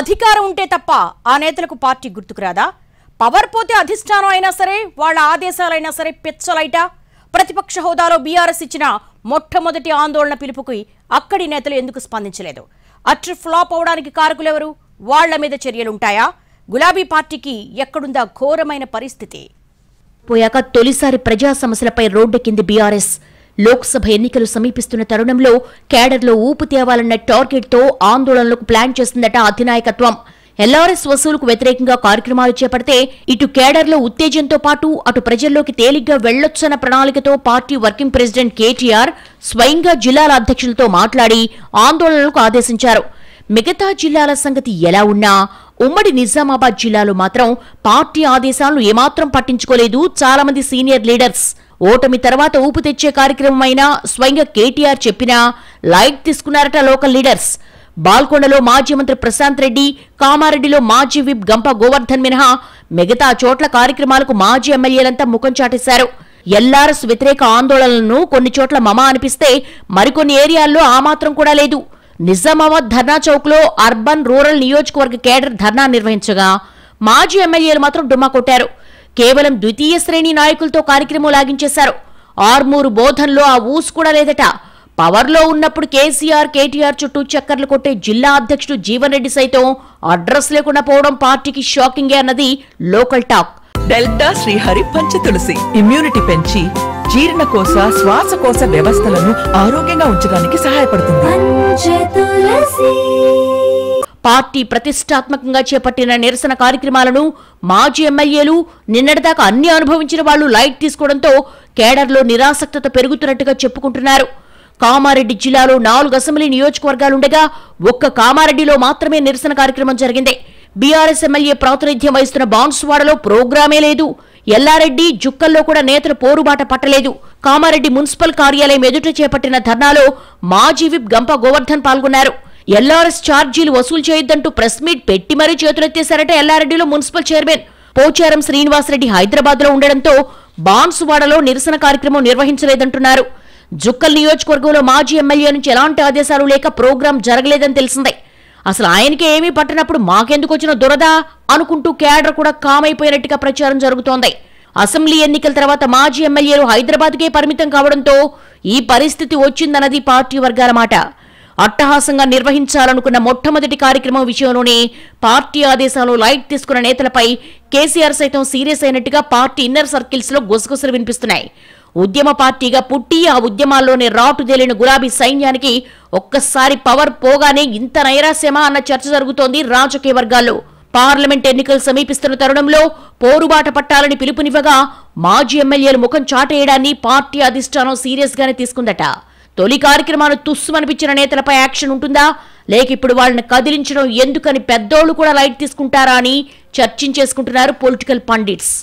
అధికారం ఉంటే తప్ప ఆ నేతలకు పార్టీ గుర్తుకురాదా పవర్ పోతే అధిష్టానం అయినా సరే వాళ్ళ ఆదేశాలైనా సరే పెచ్చలైట ప్రతిపక్ష హోదాలో బీఆర్ఎస్ ఇచ్చిన మొట్టమొదటి ఆందోళన పిలుపుకి అక్కడి నేతలు ఎందుకు స్పందించలేదు అట్రి ఫ్లాప్ అవడానికి కారకులెవరు వాళ్ల మీద చర్యలుంటాయా గులాబీ పార్టీకి ఎక్కడుందా ఘోరమైన పరిస్థితి పోయాక తొలిసారి ప్రజా సమస్యలపై రోడ్డెక్కింది బీఆర్ఎస్ లోక్సభ ఎన్నికలు సమీపిస్తున్న తరుణంలో కేడర్లో ఊపు తేవాలన్న టార్గెట్తో ఆందోళనలకు ప్లాన్ చేస్తుందట అధినాయకత్వం ఎల్ఆర్ఎస్ వసూలుకు వ్యతిరేకంగా కార్యక్రమాలు చేపడితే ఇటు కేడర్లో ఉత్తేజంతో పాటు అటు ప్రజల్లోకి తేలిగ్గా వెళ్లొచ్చన్న ప్రణాళికతో పార్టీ వర్కింగ్ ప్రెసిడెంట్ కేటీఆర్ స్వయంగా జిల్లాల అధ్యక్షులతో మాట్లాడి ఆందోళనలకు ఆదేశించారు మిగతా జిల్లాల సంగతి ఎలా ఉన్నా ఉమ్మడి నిజామాబాద్ జిల్లాలో మాత్రం పార్టీ ఆదేశాలను ఏమాత్రం పట్టించుకోలేదు చాలామంది సీనియర్ లీడర్స్ ఓటమి తర్వాత ఊపు తెచ్చే కార్యక్రమం అయినా స్వయంగా కేటీఆర్ చెప్పినా లైట్ తీసుకున్నారట లోకల్ లీడర్స్ బాల్కొండలో మాజీ మంత్రి ప్రశాంత్ రెడ్డి కామారెడ్డిలో మాజీ విప్ గంప గోవర్ధన్ మినహా మిగతా చోట్ల కార్యక్రమాలకు మాజీ ఎమ్మెల్యేలంతా ముఖం చాటేశారు ఎల్ఆర్ఎస్ వ్యతిరేక ఆందోళనలను కొన్ని చోట్ల మమా అనిపిస్తే మరికొన్ని ఏరియాల్లో ఆ మాత్రం కూడా లేదు నిజామాబాద్ ధర్నా చౌక్లో అర్బన్ రూరల్ నియోజకవర్గ కేడర్ ధర్నా నిర్వహించగా మాజీ ఎమ్మెల్యేలు మాత్రం డుమ్మా కొట్టారు కేవలం ద్వితీయ శ్రేణి నాయకులతో కార్యక్రమం లాగించేశారు ఆర్మూరు బోధనలో ఆ ఊసు కూడా లేదట పవర్లో ఉన్నప్పుడు కేసీఆర్ కేటీఆర్ చుట్టూ చక్కర్లు కొట్టే జిల్లా అధ్యక్షుడు జీవన్ రెడ్డి సైతం అడ్రస్ లేకుండా పోవడం పార్టీకి షాకింగే అన్నది లోకల్ టాక్ డెల్టా శ్రీహరి తులసి ఇమ్యూనిటీ పెంచి జీర్ణకోశ శ్వాసకోశ వ్యవస్థలను ఆరోగ్యంగా ఉంచడానికి సహాయపడుతుంది పార్టీ ప్రతిష్టాత్మకంగా చేపట్టిన నిరసన కార్యక్రమాలను మాజీ ఎమ్మెల్యేలు నిన్నటిదాకా అన్ని అనుభవించిన వాళ్లు లైట్ తీసుకోవడంతో కేడర్లో నిరాసక్తత పెరుగుతున్నట్టుగా చెప్పుకుంటున్నారు కామారెడ్డి జిల్లాలో నాలుగు అసెంబ్లీ నియోజకవర్గాలుండగా ఒక్క కామారెడ్డిలో మాత్రమే నిరసన కార్యక్రమం జరిగింది బీఆర్ఎస్ ఎమ్మెల్యే ప్రాతినిధ్యం వహిస్తున్న బాన్సువాడలో ప్రోగ్రామే లేదు ఎల్లారెడ్డి జుక్కల్లో కూడా నేతలు పోరుబాట పట్టలేదు కామారెడ్డి మున్సిపల్ కార్యాలయం ఎదుట చేపట్టిన ధర్నాలో మాజీ విప్ గంప గోవర్ధన్ పాల్గొన్నారు ఎల్ఆర్ఎస్ ఛార్జీలు వసూలు చేయొద్దంటూ ప్రెస్ మీట్ పెట్టి మరీ చేతులెత్తేశారట ఎల్లారెడ్డిలో మున్సిపల్ చైర్మన్ పోచారం శ్రీనివాసరెడ్డి హైదరాబాద్ లో ఉండడంతో బాన్సువాడలో నిరసన కార్యక్రమం నిర్వహించలేదంటున్నారు జుక్కల్ నియోజకవర్గంలో మాజీ ఎమ్మెల్యే నుంచి ఎలాంటి ఆదేశాలు లేక ప్రోగ్రాం జరగలేదని తెలిసిందే అసలు ఆయనకే ఏమీ పట్టినప్పుడు మాకెందుకు వచ్చిన దురద అనుకుంటూ కేడర్ కూడా కామైపోయినట్టుగా ప్రచారం జరుగుతోంది అసెంబ్లీ ఎన్నికల తర్వాత మాజీ ఎమ్మెల్యేలు హైదరాబాద్కే పరిమితం కావడంతో ఈ పరిస్థితి వచ్చిందన్నది పార్టీ వర్గాల మాట అట్టహాసంగా నిర్వహించాలనుకున్న మొట్టమొదటి కార్యక్రమం విషయంలోనే పార్టీ ఆదేశాలు లైట్ తీసుకున్న నేతలపై కేసీఆర్ సైతం సీరియస్ అయినట్టుగా పార్టీ ఇన్నర్ సర్కిల్స్ లో గుసగుసలు వినిపిస్తున్నాయి ఉద్యమ పార్టీగా పుట్టి ఆ ఉద్యమాల్లోనే రాటు తేలిన గులాబీ సైన్యానికి ఒక్కసారి పవర్ పోగానే ఇంత నైరాశ్యమా అన్న చర్చ జరుగుతోంది రాజకీయ వర్గాల్లో పార్లమెంట్ ఎన్నికలు సమీపిస్తున్న తరుణంలో పోరుబాట పట్టాలని పిలుపునివ్వగా మాజీ ఎమ్మెల్యేలు ముఖం చాటేయడాన్ని పార్టీ అధిష్టానం సీరియస్గానే తీసుకుందట తొలి కార్యక్రమాలు తుస్సుమనిపించిన నేతలపై యాక్షన్ ఉంటుందా లేక ఇప్పుడు వాళ్ళని కదిలించడం ఎందుకని పెద్దోళ్ళు కూడా లైట్ తీసుకుంటారా అని చర్చించేసుకుంటున్నారు పొలిటికల్ పండిట్స్